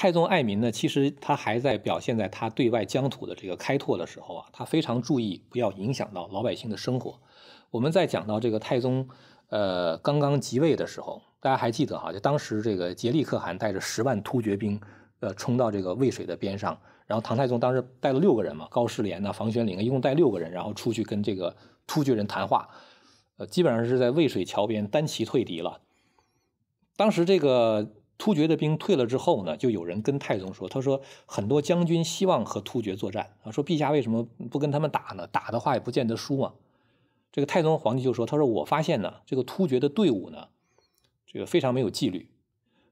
太宗爱民呢，其实他还在表现在他对外疆土的这个开拓的时候啊，他非常注意不要影响到老百姓的生活。我们在讲到这个太宗，呃，刚刚即位的时候，大家还记得哈？就当时这个杰利可汗带着十万突厥兵，呃，冲到这个渭水的边上，然后唐太宗当时带了六个人嘛，高士廉呐、房玄龄啊，一共带六个人，然后出去跟这个突厥人谈话，呃，基本上是在渭水桥边单骑退敌了。当时这个。突厥的兵退了之后呢，就有人跟太宗说：“他说很多将军希望和突厥作战。啊，说陛下为什么不跟他们打呢？打的话也不见得输嘛。”这个太宗皇帝就说：“他说我发现呢，这个突厥的队伍呢，这个非常没有纪律，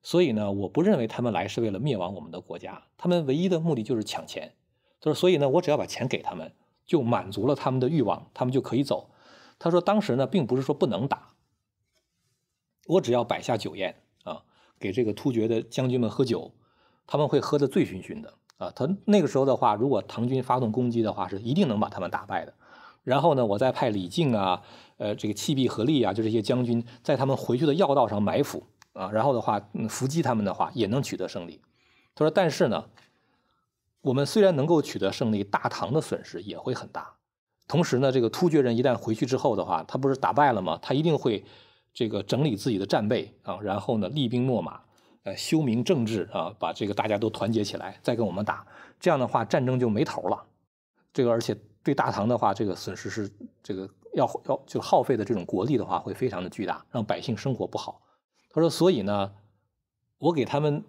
所以呢，我不认为他们来是为了灭亡我们的国家。他们唯一的目的就是抢钱。他说，所以呢，我只要把钱给他们，就满足了他们的欲望，他们就可以走。”他说：“当时呢，并不是说不能打，我只要摆下酒宴。”给这个突厥的将军们喝酒，他们会喝得醉醺醺的啊。他那个时候的话，如果唐军发动攻击的话，是一定能把他们打败的。然后呢，我再派李靖啊，呃，这个弃璧合力啊，就这些将军在他们回去的要道上埋伏啊，然后的话，嗯，伏击他们的话，也能取得胜利。他说，但是呢，我们虽然能够取得胜利，大唐的损失也会很大。同时呢，这个突厥人一旦回去之后的话，他不是打败了吗？他一定会。这个整理自己的战备啊，然后呢，厉兵秣马，呃，休明政治啊，把这个大家都团结起来，再跟我们打。这样的话，战争就没头了。这个而且对大唐的话，这个损失是这个要要就耗费的这种国力的话，会非常的巨大，让百姓生活不好。他说，所以呢，我给他们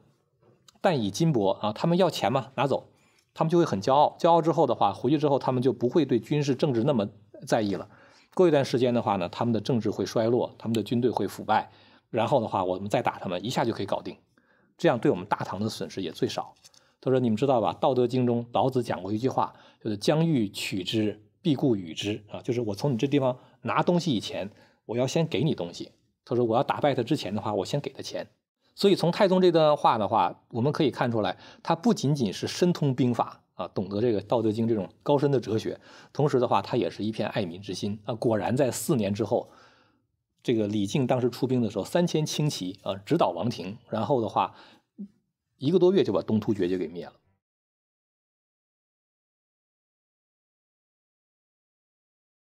但以金帛啊，他们要钱嘛，拿走，他们就会很骄傲。骄傲之后的话，回去之后，他们就不会对军事政治那么在意了。过一段时间的话呢，他们的政治会衰落，他们的军队会腐败，然后的话，我们再打他们一下就可以搞定，这样对我们大唐的损失也最少。他说：“你们知道吧，《道德经》中老子讲过一句话，就是‘将欲取之，必固与之’啊，就是我从你这地方拿东西以前，我要先给你东西。”他说：“我要打败他之前的话，我先给他钱。”所以从太宗这段话的话，我们可以看出来，他不仅仅是深通兵法。啊，懂得这个《道德经》这种高深的哲学，同时的话，他也是一片爱民之心啊。果然，在四年之后，这个李靖当时出兵的时候，三千轻骑啊，直捣王庭，然后的话，一个多月就把东突厥就给灭了。